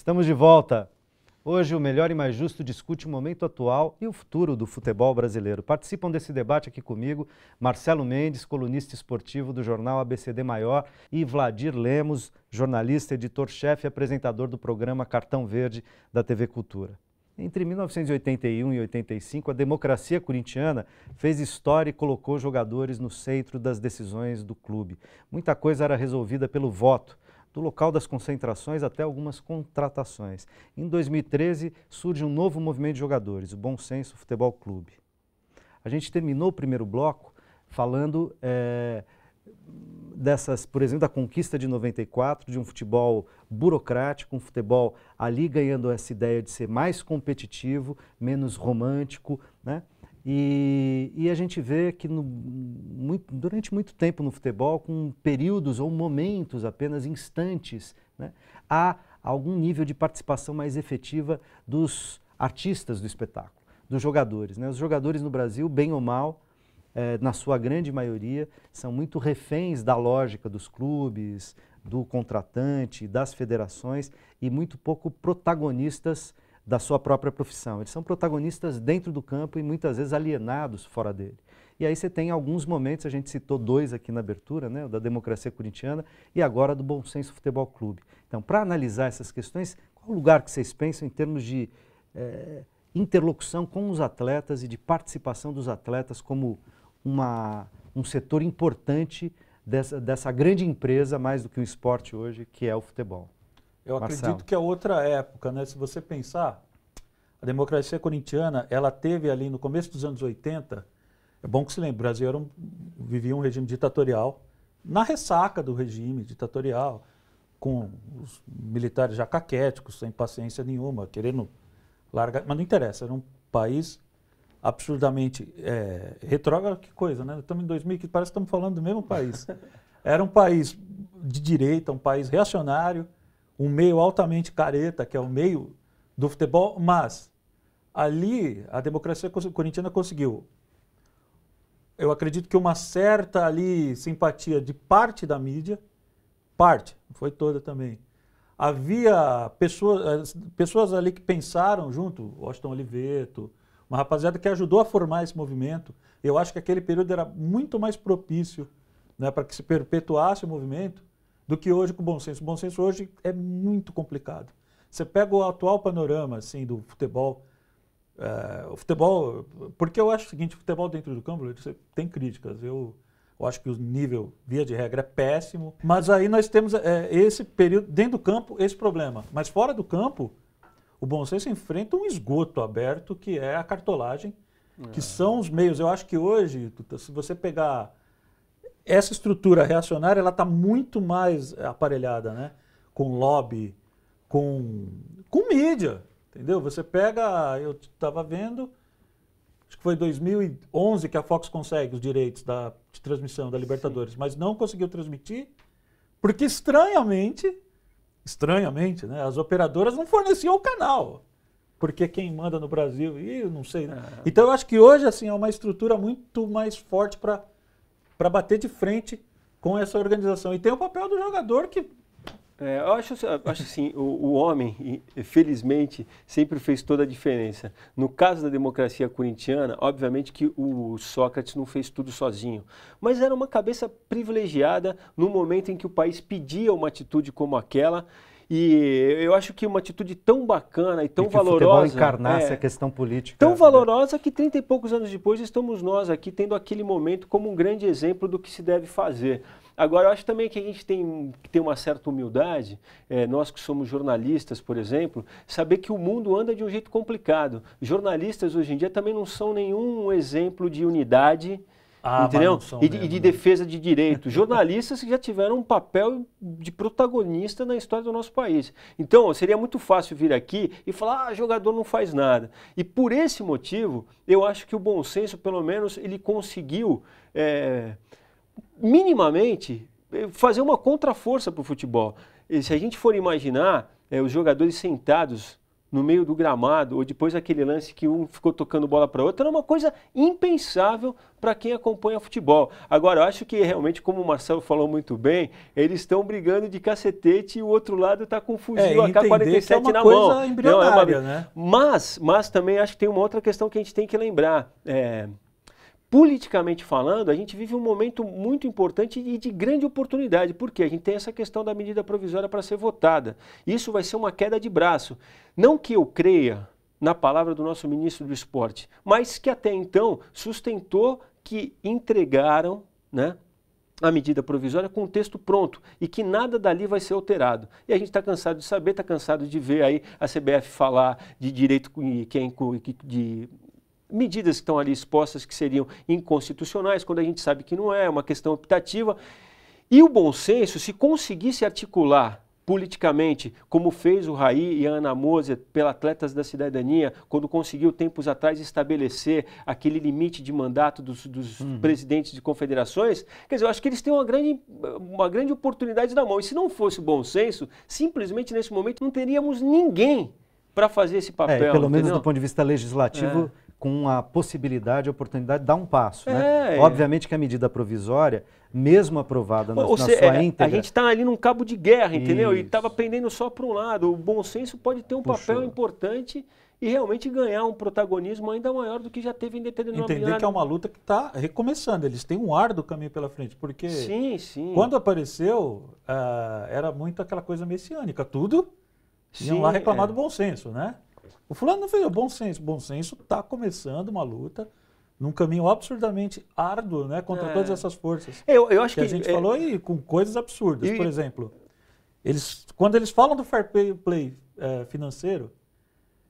Estamos de volta. Hoje, o Melhor e Mais Justo discute o momento atual e o futuro do futebol brasileiro. Participam desse debate aqui comigo Marcelo Mendes, colunista esportivo do jornal ABCD Maior, e Vladir Lemos, jornalista, editor-chefe e apresentador do programa Cartão Verde da TV Cultura. Entre 1981 e 85, a democracia corintiana fez história e colocou jogadores no centro das decisões do clube. Muita coisa era resolvida pelo voto do local das concentrações até algumas contratações. Em 2013, surge um novo movimento de jogadores, o Bom Senso Futebol Clube. A gente terminou o primeiro bloco falando é, dessas, por exemplo, da conquista de 94, de um futebol burocrático, um futebol ali ganhando essa ideia de ser mais competitivo, menos romântico, né? E, e a gente vê que no, muito, durante muito tempo no futebol, com períodos ou momentos apenas instantes, né, há algum nível de participação mais efetiva dos artistas do espetáculo, dos jogadores. Né? Os jogadores no Brasil, bem ou mal, é, na sua grande maioria, são muito reféns da lógica dos clubes, do contratante, das federações e muito pouco protagonistas da sua própria profissão. Eles são protagonistas dentro do campo e muitas vezes alienados fora dele. E aí você tem alguns momentos, a gente citou dois aqui na abertura, né, da democracia corintiana e agora do Bom Senso Futebol Clube. Então, para analisar essas questões, qual o lugar que vocês pensam em termos de é, interlocução com os atletas e de participação dos atletas como uma, um setor importante dessa, dessa grande empresa, mais do que um esporte hoje, que é o futebol? Eu Marcelo. acredito que é outra época, né? Se você pensar, a democracia corintiana, ela teve ali no começo dos anos 80, é bom que se lembre, o Brasil era um, vivia um regime ditatorial, na ressaca do regime ditatorial, com os militares já caquéticos, sem paciência nenhuma, querendo largar. Mas não interessa, era um país absurdamente é, retrógrado, que coisa, né? Estamos em 2015, parece que estamos falando do mesmo país. Era um país de direita, um país reacionário, um meio altamente careta, que é o meio do futebol, mas ali a democracia corintiana conseguiu. Eu acredito que uma certa ali simpatia de parte da mídia, parte, não foi toda também. Havia pessoas, pessoas ali que pensaram junto, Washington Oliveto, uma rapaziada que ajudou a formar esse movimento. Eu acho que aquele período era muito mais propício né, para que se perpetuasse o movimento do que hoje com o bom senso. O bom senso hoje é muito complicado. Você pega o atual panorama assim, do futebol, eh, o futebol, porque eu acho o seguinte, o futebol dentro do campo você tem críticas. Eu, eu acho que o nível, via de regra, é péssimo. Mas aí nós temos é, esse período, dentro do campo, esse problema. Mas fora do campo, o bom senso enfrenta um esgoto aberto que é a cartolagem, é. que são os meios. Eu acho que hoje, se você pegar essa estrutura reacionária ela está muito mais aparelhada, né? Com lobby, com, com mídia, entendeu? Você pega, eu estava vendo, acho que foi 2011 que a Fox consegue os direitos da, de transmissão da Libertadores, Sim. mas não conseguiu transmitir porque estranhamente, estranhamente, né? As operadoras não forneciam o canal. Porque quem manda no Brasil, e não sei, né? É. Então eu acho que hoje assim é uma estrutura muito mais forte para para bater de frente com essa organização. E tem o papel do jogador que. É, eu acho, acho assim, o, o homem, felizmente, sempre fez toda a diferença. No caso da democracia corintiana, obviamente que o Sócrates não fez tudo sozinho, mas era uma cabeça privilegiada no momento em que o país pedia uma atitude como aquela e eu acho que uma atitude tão bacana e tão e que valorosa. encarnasse é, a questão política. Tão né? valorosa né? que trinta e poucos anos depois estamos nós aqui tendo aquele momento como um grande exemplo do que se deve fazer. Agora, eu acho também que a gente tem que ter uma certa humildade, é, nós que somos jornalistas, por exemplo, saber que o mundo anda de um jeito complicado. Jornalistas hoje em dia também não são nenhum exemplo de unidade ah, entendeu? E, mesmo, e, de né? defesa de direito. Jornalistas que já tiveram um papel de protagonista na história do nosso país. Então, seria muito fácil vir aqui e falar, ah, jogador não faz nada. E por esse motivo, eu acho que o bom senso, pelo menos, ele conseguiu é, minimamente eh, fazer uma contraforça para o futebol. E se a gente for imaginar é, os jogadores sentados no meio do gramado, ou depois aquele lance que um ficou tocando bola para outro, era uma coisa impensável para quem acompanha futebol. Agora, eu acho que realmente, como o Marcelo falou muito bem, eles estão brigando de cacetete e o outro lado está com é, fuzil é, AK-47 é uma na coisa mão. Não, é uma... né? Mas, mas também acho que tem uma outra questão que a gente tem que lembrar. É politicamente falando, a gente vive um momento muito importante e de grande oportunidade, porque a gente tem essa questão da medida provisória para ser votada. Isso vai ser uma queda de braço. Não que eu creia na palavra do nosso ministro do Esporte, mas que até então sustentou que entregaram, né? a medida provisória com o texto pronto e que nada dali vai ser alterado. E a gente está cansado de saber, está cansado de ver aí a CBF falar de direito de, medidas que estão ali expostas que seriam inconstitucionais, quando a gente sabe que não é, é uma questão optativa. E o bom senso, se conseguisse articular politicamente, como fez o Raí e a Ana Moser pela Atletas da Cidadania, quando conseguiu tempos atrás estabelecer aquele limite de mandato dos, dos uhum. presidentes de confederações, quer dizer, eu acho que eles têm uma grande, uma grande oportunidade na mão. E se não fosse o bom senso, simplesmente nesse momento não teríamos ninguém para fazer esse é, papel. É, pelo menos do ponto de vista legislativo, é com a possibilidade, a oportunidade de dar um passo. É, né? É. Obviamente que a medida provisória, mesmo aprovada na, Ou na se, sua é, íntegra... A gente está ali num cabo de guerra, entendeu? Isso. E estava pendendo só para um lado. O bom senso pode ter um Puxou. papel importante e realmente ganhar um protagonismo ainda maior do que já teve em determinado Entender que é uma luta que está recomeçando, eles têm um ar do caminho pela frente, porque sim, sim. quando apareceu, uh, era muito aquela coisa messiânica, tudo sim, iam lá reclamar é. do bom senso, né? O fulano não fez o bom senso. bom senso está começando uma luta num caminho absurdamente árduo né, contra é. todas essas forças. Eu, eu acho que, que a gente é... falou e com coisas absurdas. E... Por exemplo, eles, quando eles falam do fair play, play é, financeiro,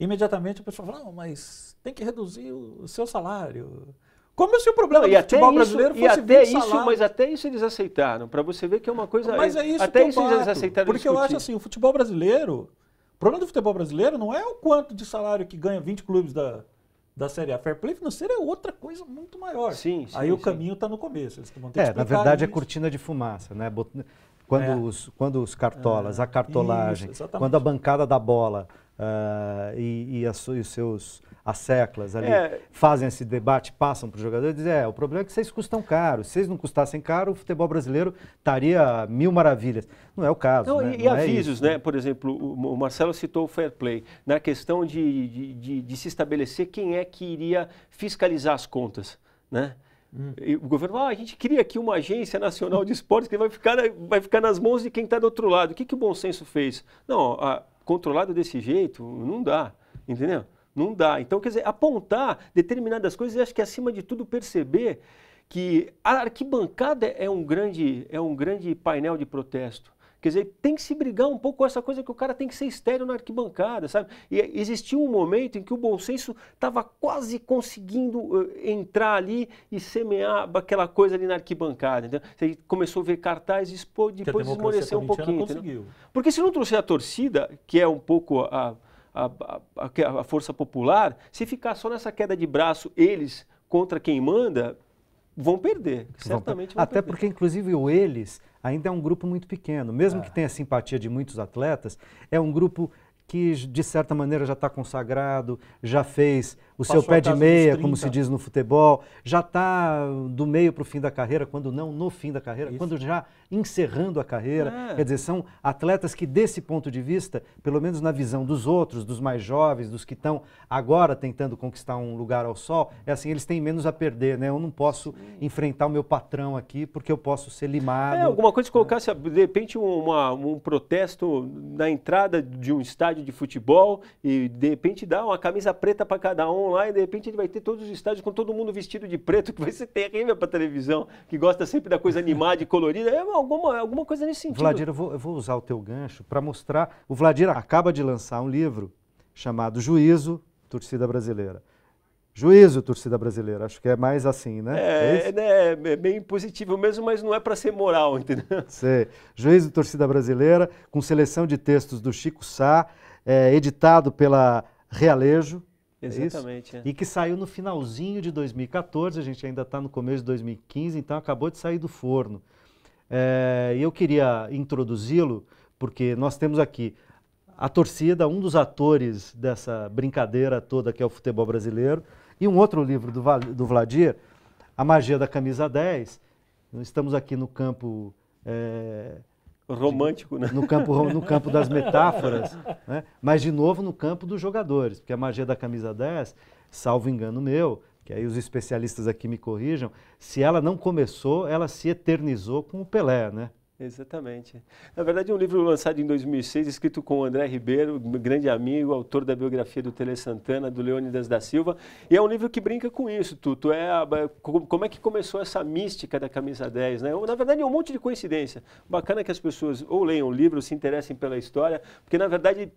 imediatamente a pessoa fala, não, mas tem que reduzir o seu salário. Como se o problema não, do futebol isso, brasileiro fosse e até isso, salários. Mas até isso eles aceitaram, para você ver que é uma coisa... Mas é isso até isso bato, eles aceitaram Porque discutir. eu acho assim, o futebol brasileiro problema do futebol brasileiro não é o quanto de salário que ganha 20 clubes da, da Série A. Fair play financeiro é outra coisa muito maior. Sim, sim Aí sim. o caminho está no começo. Eles vão ter é, na verdade é isso. é cortina de fumaça, né? Quando, é. os, quando os cartolas, é. a cartolagem, Isso, quando a bancada da bola uh, e, e, as, e, os seus as seclas ali é. fazem esse debate, passam para o jogador e dizem, é, o problema é que vocês custam caro. Se vocês não custassem caro, o futebol brasileiro estaria mil maravilhas. Não é o caso. Não, né? E, não e é avisos, isso, né? né? Por exemplo, o Marcelo citou o fair play, na questão de, de, de, de se estabelecer quem é que iria fiscalizar as contas, né? Hum. o governo, ah, a gente cria aqui uma agência nacional de esportes que vai ficar, vai ficar nas mãos de quem está do outro lado. O que, que o bom senso fez? Não, a, controlado desse jeito, não dá, entendeu? Não dá. Então, quer dizer, apontar determinadas coisas e acho que, acima de tudo, perceber que a arquibancada é um grande, é um grande painel de protesto. Quer dizer, tem que se brigar um pouco com essa coisa que o cara tem que ser estéreo na arquibancada, sabe? E existiu um momento em que o bom senso estava quase conseguindo uh, entrar ali e semear aquela coisa ali na arquibancada. então Você começou a ver cartaz e depois esmoreceu um pouquinho. Porque se não trouxer a torcida, que é um pouco a, a, a, é a força popular, se ficar só nessa queda de braço eles contra quem manda, vão perder. Certamente vão, vão Até perder. porque, inclusive, o eles ainda é um grupo muito pequeno. Mesmo é. que tenha simpatia de muitos atletas, é um grupo que, de certa maneira, já está consagrado, já fez o seu pé de meia, como se diz no futebol, já está do meio para o fim da carreira, quando não no fim da carreira, Isso. quando já encerrando a carreira. É. Quer dizer, são atletas que, desse ponto de vista, pelo menos na visão dos outros, dos mais jovens, dos que estão agora tentando conquistar um lugar ao sol, é assim, eles têm menos a perder, né? Eu não posso Sim. enfrentar o meu patrão aqui porque eu posso ser limado. É, alguma coisa que colocasse, é. de repente, uma, um protesto na entrada de um estádio de futebol e, de repente, dá uma camisa preta para cada um lá e de repente ele vai ter todos os estádios com todo mundo vestido de preto, que vai ser terrível para televisão, que gosta sempre da coisa animada e colorida. É alguma, alguma coisa nesse sentido. Vladir, eu vou, eu vou usar o teu gancho para mostrar. O Vladir acaba de lançar um livro chamado Juízo, Torcida Brasileira. Juízo, torcida brasileira. Acho que é mais assim, né? É, é, né, é, é bem positivo mesmo, mas não é para ser moral, entendeu? Sei. Juízo, torcida brasileira, com seleção de textos do Chico Sá, é, editado pela Realejo, é Exatamente. É é. E que saiu no finalzinho de 2014, a gente ainda está no começo de 2015, então acabou de sair do forno. É, eu queria introduzi-lo, porque nós temos aqui a torcida, um dos atores dessa brincadeira toda que é o futebol brasileiro, e um outro livro do, do Vladir, A Magia da Camisa 10. Estamos aqui no campo é, romântico, né? No campo, no campo das metáforas, né? mas de novo no campo dos jogadores, porque a magia da camisa 10, salvo engano meu, que aí os especialistas aqui me corrijam, se ela não começou, ela se eternizou com o Pelé, né? Exatamente. Na verdade, é um livro lançado em 2006, escrito com o André Ribeiro, grande amigo, autor da biografia do Tele Santana, do Leônidas da Silva. E é um livro que brinca com isso, Tuto. É a, como é que começou essa mística da camisa 10, né? Na verdade, é um monte de coincidência. Bacana que as pessoas ou leiam o livro, ou se interessem pela história, porque, na verdade,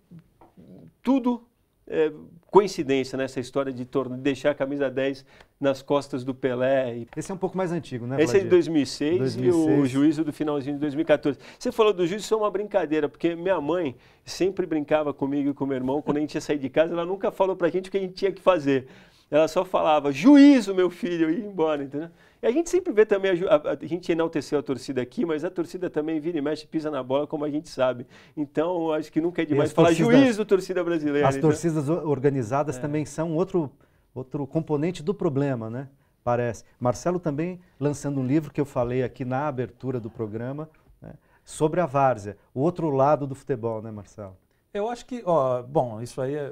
tudo é, coincidência nessa né, história de torno, deixar a camisa 10 nas costas do Pelé. E... Esse é um pouco mais antigo, né? Esse Vladir? é de 2006, 2006, e o juízo do finalzinho de 2014. Você falou do juízo, isso é uma brincadeira, porque minha mãe sempre brincava comigo e com meu irmão, quando a gente ia sair de casa, ela nunca falou pra gente o que a gente tinha que fazer ela só falava, juízo, meu filho, e ia embora, entendeu? E a gente sempre vê também, a, a, a, gente enalteceu a torcida aqui, mas a torcida também vira e mexe, pisa na bola, como a gente sabe. Então, acho que nunca é demais falar torcidas, juízo, torcida brasileira. As então. torcidas organizadas é. também são outro, outro componente do problema, né? Parece. Marcelo também lançando um livro que eu falei aqui na abertura do programa, né? sobre a várzea, o outro lado do futebol, né, Marcelo? Eu acho que, ó, bom, isso aí é, é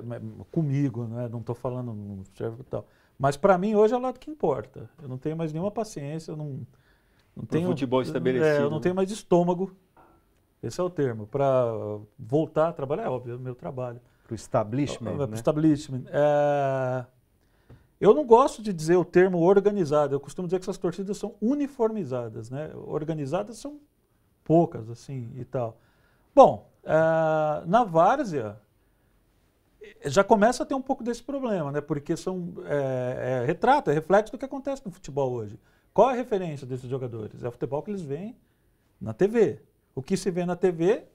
comigo, né? não estou é? falando no servo tal. Mas para mim hoje é o lado que importa. Eu não tenho mais nenhuma paciência, eu não, não tenho. futebol é, estabelecido. É, eu não né? tenho mais estômago, esse é o termo, para voltar a trabalhar, é óbvio, é o meu trabalho. Para o establishment. Para o né? establishment. É... Eu não gosto de dizer o termo organizado, eu costumo dizer que essas torcidas são uniformizadas, né? Organizadas são poucas, assim, e tal. Bom, Uh, na várzea, já começa a ter um pouco desse problema, né? Porque são é, é, retrato, é reflexo do que acontece no futebol hoje. Qual é a referência desses jogadores? É o futebol que eles veem na TV. O que se vê na TV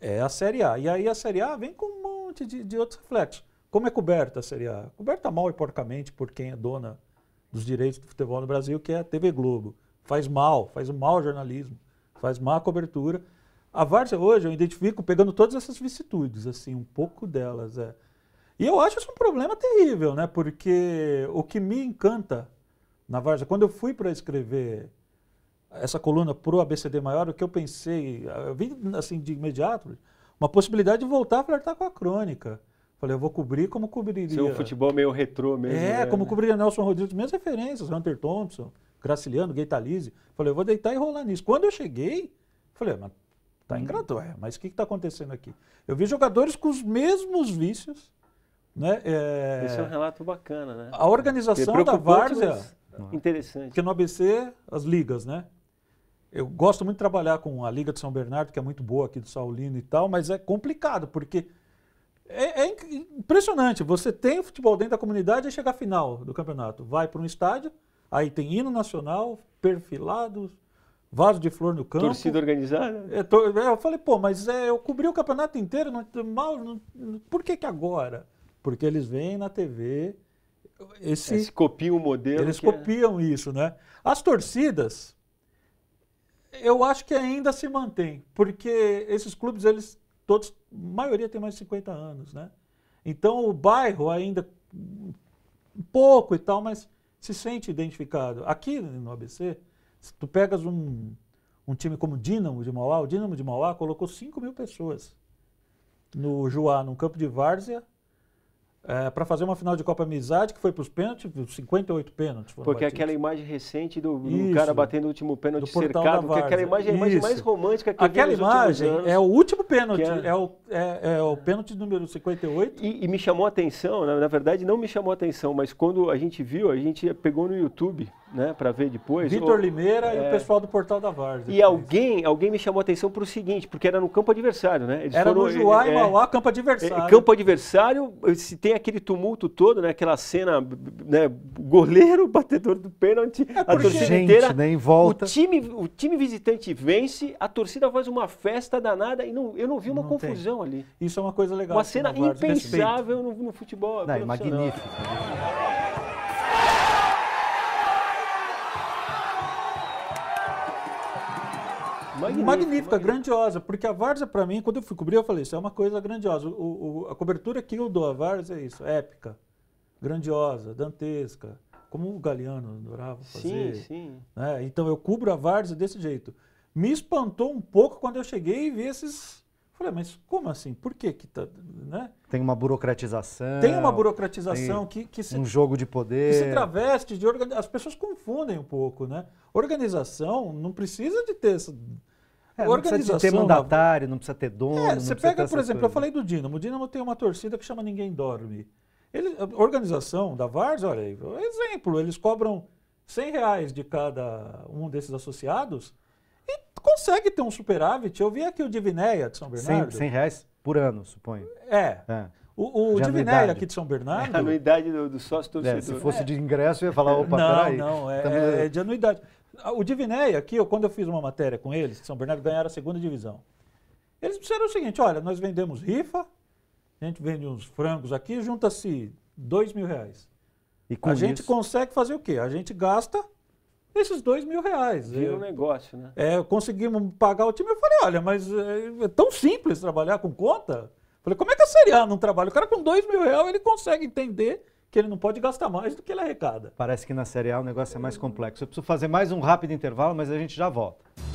é a Série A. E aí a Série A vem com um monte de, de outros reflexos. Como é coberta a Série A? Coberta mal e porcamente por quem é dona dos direitos do futebol no Brasil, que é a TV Globo. Faz mal, faz mal ao jornalismo, faz má cobertura. A Várzea hoje eu identifico pegando todas essas vicissitudes, assim, um pouco delas. É. E eu acho isso um problema terrível, né? Porque o que me encanta na Várzea, quando eu fui para escrever essa coluna pro ABCD maior, o que eu pensei, eu vim assim de imediato, uma possibilidade de voltar a flertar com a crônica. Falei, eu vou cobrir como cobriria. Seu é futebol meio retrô mesmo. É, né? como cobriria Nelson Rodrigues, minhas referências, Hunter Thompson, Graciliano, Lise Falei, eu vou deitar e rolar nisso. Quando eu cheguei, falei, ah, mas Está em é. mas o que está acontecendo aqui? Eu vi jogadores com os mesmos vícios. Né? É... Esse é um relato bacana, né? A organização da Várzea. Interessante. Porque no ABC, as ligas, né? Eu gosto muito de trabalhar com a Liga de São Bernardo, que é muito boa aqui do Saulino e tal, mas é complicado, porque é, é impressionante. Você tem o futebol dentro da comunidade e chega à final do campeonato. Vai para um estádio, aí tem hino nacional, perfilados, vaso de flor no campo. Torcida organizada? É, to, é, eu falei, pô, mas é, eu cobri o campeonato inteiro, não, mal, não, por que, que agora? Porque eles vêm na TV. Esse, eles copiam o modelo. Eles é. copiam isso, né? As torcidas, eu acho que ainda se mantém, porque esses clubes, eles todos, maioria tem mais de 50 anos, né? Então o bairro ainda um pouco e tal, mas se sente identificado. Aqui no ABC, se tu pegas um, um time como o Dinamo de Mauá, o Dinamo de Mauá colocou 5 mil pessoas no Juá, num campo de várzea, é, para fazer uma final de Copa Amizade, que foi para os pênaltis, 58 pênaltis. Porque é batidos. aquela imagem recente do, do Isso, cara batendo o último pênalti cercado, porque é aquela imagem é a imagem Isso. mais romântica que Aquela imagem é o último pênalti, é... é... o, é, é o pênalti número 58. E, e me chamou a atenção, na, né? na verdade não me chamou a atenção, mas quando a gente viu, a gente pegou no YouTube né, para ver depois. Vitor Limeira é... e o é. pessoal do Portal da Varsa. E alguém, alguém me chamou a atenção para o seguinte, porque era no campo adversário, né? Eles era foram, no Juá e é, é, Mauá, campo adversário. É, campo adversário, se tem aquele tumulto todo, né? Aquela cena, né, goleiro, batedor do pênalti, é a torcida gente, inteira. Né, em volta. O time, o time visitante vence, a torcida faz uma festa danada e não, eu não vi uma não confusão tem. ali. Isso é uma coisa legal. Uma cena impensável no, no, futebol. Não, é magnífico. Magnífica, magnífica, grandiosa. Porque a Varsa, para mim, quando eu fui cobrir, eu falei, isso é uma coisa grandiosa. O, o, a cobertura que eu dou à Varsa é isso, épica, grandiosa, dantesca. Como o Galeano adorava fazer. Sim, sim. Né? Então eu cubro a Varsa desse jeito. Me espantou um pouco quando eu cheguei e vi esses Falei, mas como assim? Por que que tá, né? Tem uma burocratização. Tem uma burocratização tem que, que se, um jogo de poder. Que se traveste de As pessoas confundem um pouco, né? Organização não precisa de ter essa é, não precisa ter mandatário, não precisa ter dono. É, você pega, por exemplo, coisa. eu falei do Dinamo. O Dinamo tem uma torcida que chama Ninguém Dorme. Ele, a organização da VARS, olha aí, exemplo, eles cobram 100 reais de cada um desses associados e consegue ter um superávit. Eu vi aqui o Divinéia de São Bernardo. 100, 100 reais por ano, suponho. É. é. O, o Divinéia aqui de São Bernardo. É, anuidade do, do sócio torcedor. É, se fosse é. de ingresso, eu ia falar, opa, não, peraí. Não, é, é, é de anuidade. O Divinéia aqui, eu, quando eu fiz uma matéria com eles, São Bernardo ganharam a segunda divisão. Eles disseram o seguinte: olha, nós vendemos rifa, a gente vende uns frangos aqui, junta-se dois mil reais. E com a isso? gente consegue fazer o quê? A gente gasta esses dois mil reais. Vira o é. um negócio, né? É, conseguimos pagar o time. Eu falei, olha, mas é, é tão simples trabalhar com conta. Eu falei, como é que a Série A não trabalha? O cara com dois mil reais, ele consegue entender que ele não pode gastar mais do que ele arrecada. Parece que na Série A o negócio é mais complexo. Eu preciso fazer mais um rápido intervalo, mas a gente já volta.